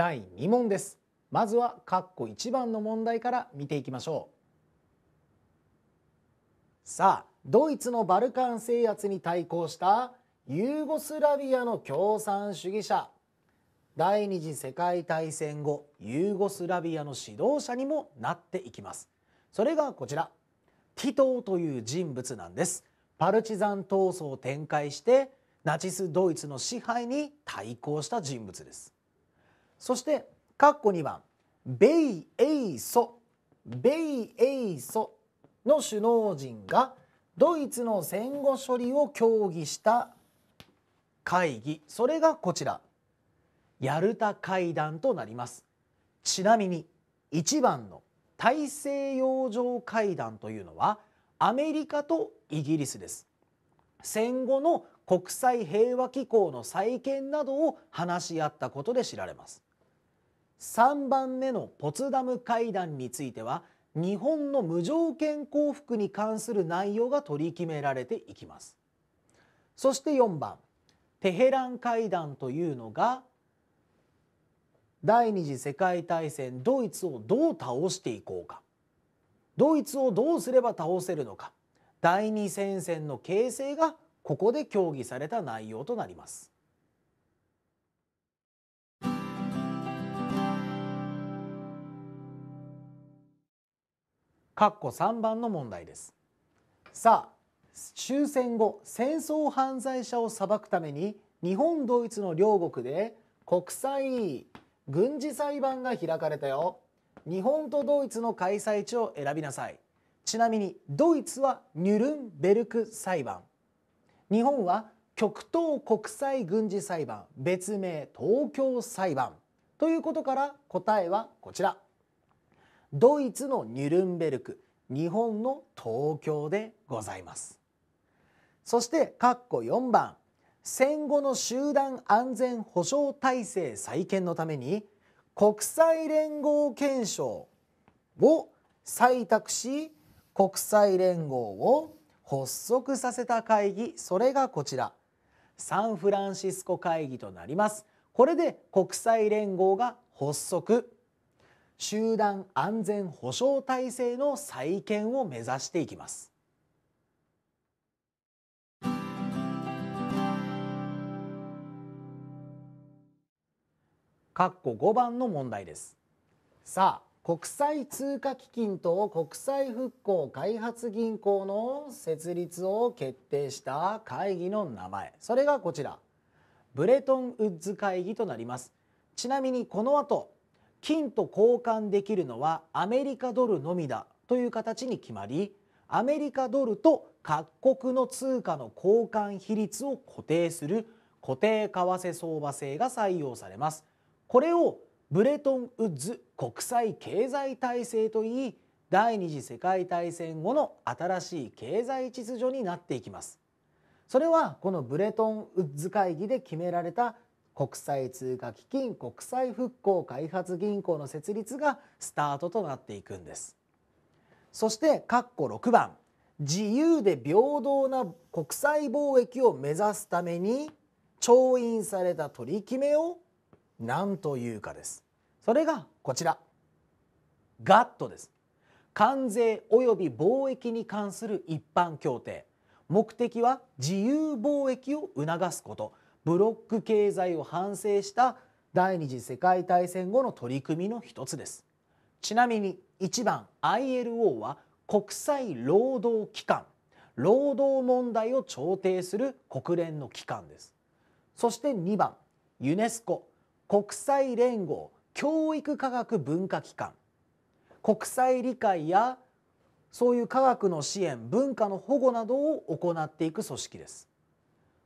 第2問ですまずは括弧1番の問題から見ていきましょうさあドイツのバルカン制圧に対抗したユーゴスラビアの共産主義者第二次世界大戦後ユーゴスラビアの指導者にもなっていきますそれがこちらティトーという人物なんですパルチザン闘争を展開してナチスドイツの支配に対抗した人物ですそして括弧2番ベイエイソベイエイソの首脳陣がドイツの戦後処理を協議した会議それがこちらヤルタ会談となりますちなみに1番の大西洋上会談というのはアメリカとイギリスです戦後の国際平和機構の再建などを話し合ったことで知られます3番目のポツダム会談については日本の無条件降伏に関する内容が取り決められていきますそして4番テヘラン会談というのが第二次世界大戦ドイツをどう倒していこうかドイツをどうすれば倒せるのか第二戦線の形成がここで協議された内容となります。括弧3番の問題ですさあ終戦後戦争犯罪者を裁くために日本ドイツの両国で国際軍事裁判が開かれたよ日本とドイツの開催地を選びなさいちなみにドイツはニュルンベルク裁判日本は極東国際軍事裁判別名東京裁判ということから答えはこちらドイツのニュルンベルク日本の東京でございますそして括弧4番戦後の集団安全保障体制再建のために国際連合憲章を採択し国際連合を発足させた会議それがこちらサンフランシスコ会議となりますこれで国際連合が発足集団安全保障体制の再建を目指していきます。括弧五番の問題です。さあ国際通貨基金と国際復興開発銀行の設立を決定した会議の名前それがこちらブレトンウッズ会議となりますちなみにこの後金と交換できるのはアメリカドルのみだという形に決まりアメリカドルと各国の通貨の交換比率を固定する固定為替相場制が採用されますこれをブレトンウッズ国際経済体制といい第二次世界大戦後の新しい経済秩序になっていきますそれはこのブレトンウッズ会議で決められた国際通貨基金国際復興開発銀行の設立がスタートとなっていくんですそして括弧6番自由で平等な国際貿易を目指すために調印された取り決めを何というかですそれがこちらガットです関税及び貿易に関する一般協定目的は自由貿易を促すことブロック経済を反省した第二次世界大戦後の取り組みの一つですちなみに1番 ILO は国際労働機関労働問題を調停する国連の機関ですそして2番ユネスコ国際連合教育科学文化機関国際理解やそういう科学の支援文化の保護などを行っていく組織です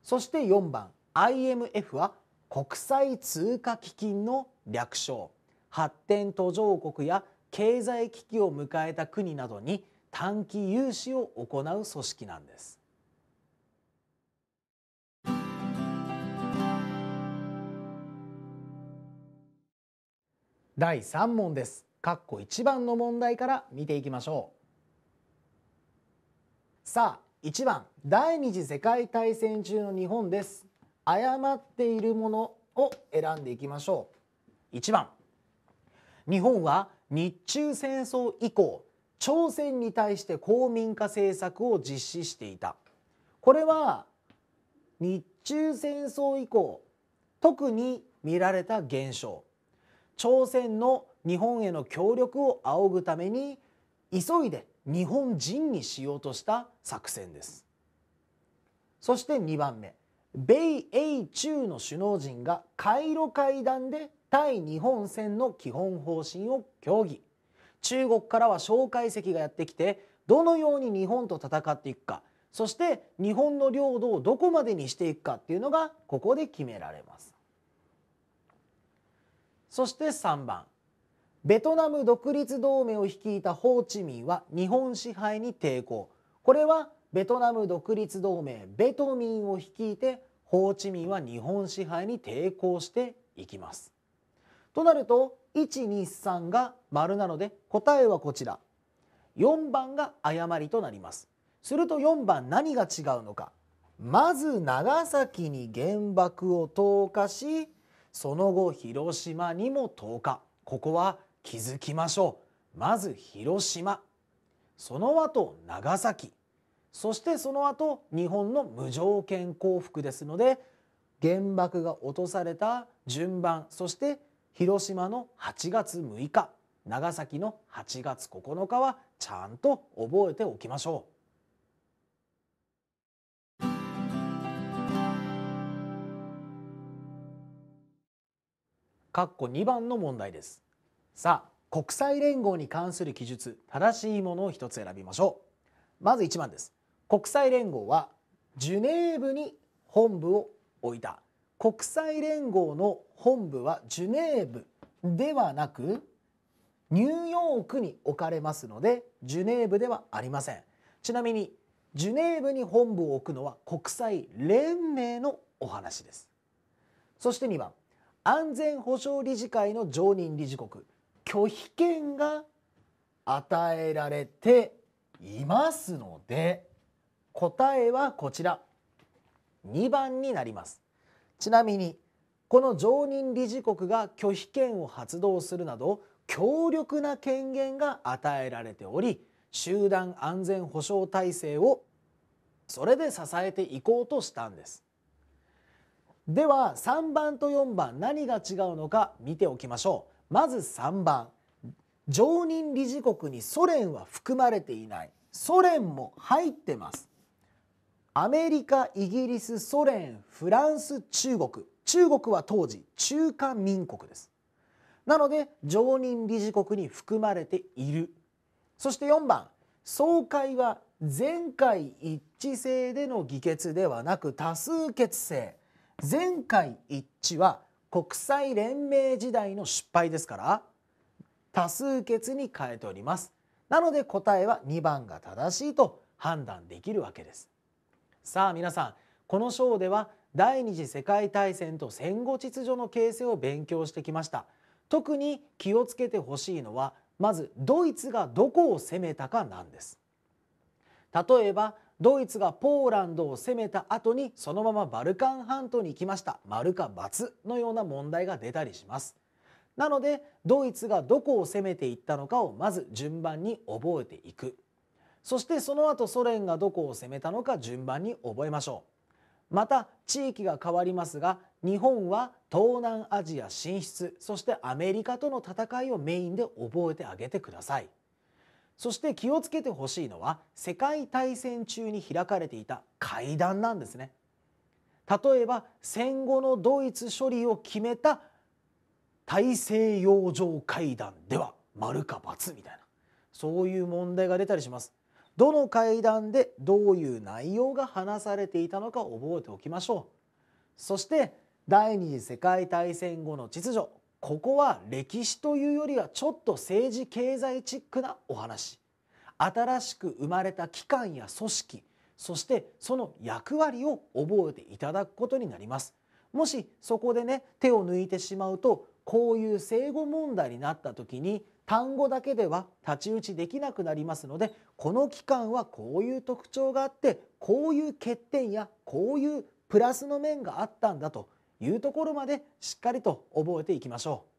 そして4番 IMF は国際通貨基金の略称発展途上国や経済危機を迎えた国などに短期融資を行う組織なんです第3問です括弧1番の問題から見ていきましょうさあ1番第二次世界大戦中の日本です誤っているものを選んでいきましょう1番日本は日中戦争以降朝鮮に対して公民化政策を実施していたこれは日中戦争以降特に見られた現象朝鮮の日本への協力を仰ぐために急いで日本人にしようとした作戦ですそして2番目米英中の首脳陣がカイロ会談で対日本戦の基本方針を協議中国からは蒋介石がやってきてどのように日本と戦っていくかそして日本の領土をどこまでにしていくかっていうのがここで決められますそして3番ベトナム独立同盟を率いたホーチミンは日本支配に抵抗これはベトナム独立同盟ベトミンを率いてホーチミンは日本支配に抵抗していきます。となると123が丸なので答えはこちら4番が誤りとなります。すると4番何が違うのかまず長崎に原爆を投下しその後広島にも投下ここは気づきましょうまず広島その後長崎そしてその後日本の無条件降伏ですので原爆が落とされた順番そして広島の8月6日長崎の8月9日はちゃんと覚えておきましょう。括弧2番の問題です。さあ国際連合に関する記述正しいものを一つ選びましょう。まず1番です。国際連合はジュネーブに本部を置いた国際連合の本部はジュネーブではなくニューヨークに置かれますのでジュネーブではありませんちなみにジュネーブに本部を置くのは国際連盟のお話ですそして2番安全保障理事会の常任理事国拒否権が与えられていますので答えはこちら2番になりますちなみにこの常任理事国が拒否権を発動するなど強力な権限が与えられており集団安全保障体制をそれで支えていこうとしたんですでは3番と4番何が違うのか見ておきましょうまず3番常任理事国にソ連は含まれていないソ連も入ってますアメリカイギリスソ連フランス中国中国は当時中華民国ですなので常任理事国に含まれているそして4番総会は全会一致制での議決ではなく多数決制全会一致は国際連盟時代の失敗ですから多数決に変えておりますなので答えは2番が正しいと判断できるわけですさあ皆さんこの章では第二次世界大戦と戦後秩序の形成を勉強してきました特に気をつけてほしいのはまずドイツがどこを攻めたかなんです例えばドイツがポーランドを攻めた後にそのままバルカン半島に行きました丸か×のような問題が出たりしますなのでドイツがどこを攻めていったのかをまず順番に覚えていくそしてその後ソ連がどこを攻めたのか順番に覚えましょうまた地域が変わりますが日本は東南アジア進出そしてアメリカとの戦いをメインで覚えてあげてくださいそして気をつけてほしいのは世界大戦中に開かれていた会談なんですね例えば戦後のドイツ処理を決めた大西洋上会談では丸か×みたいなそういう問題が出たりしますどの会談でどういう内容が話されていたのか覚えておきましょうそして第二次世界大戦後の秩序ここは歴史というよりはちょっと政治経済チックなお話新しく生まれた機関や組織そしてその役割を覚えていただくことになりますもしそこでね手を抜いてしまうとこういう生語問題になった時に単語だけでは太刀打ちできなくなりますのでこの期間はこういう特徴があってこういう欠点やこういうプラスの面があったんだというところまでしっかりと覚えていきましょう。